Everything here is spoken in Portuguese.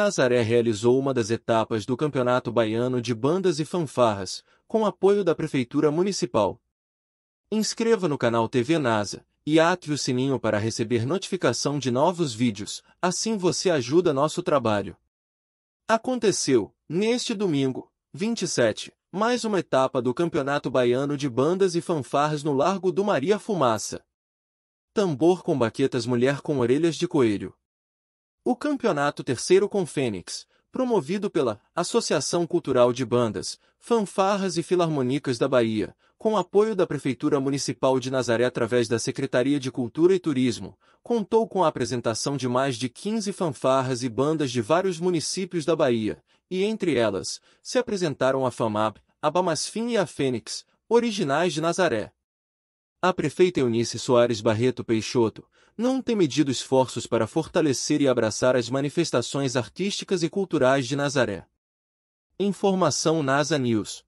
Nazaré realizou uma das etapas do Campeonato Baiano de Bandas e Fanfarras, com apoio da Prefeitura Municipal. Inscreva no canal TV NASA e ative o sininho para receber notificação de novos vídeos, assim você ajuda nosso trabalho. Aconteceu, neste domingo, 27, mais uma etapa do Campeonato Baiano de Bandas e Fanfarras no Largo do Maria Fumaça. Tambor com baquetas mulher com orelhas de coelho. O Campeonato Terceiro com Fênix, promovido pela Associação Cultural de Bandas, Fanfarras e Filarmônicas da Bahia, com apoio da Prefeitura Municipal de Nazaré através da Secretaria de Cultura e Turismo, contou com a apresentação de mais de 15 fanfarras e bandas de vários municípios da Bahia, e entre elas, se apresentaram a FAMAB, a Bamasfim e a Fênix, originais de Nazaré. A prefeita Eunice Soares Barreto Peixoto não tem medido esforços para fortalecer e abraçar as manifestações artísticas e culturais de Nazaré. Informação NASA News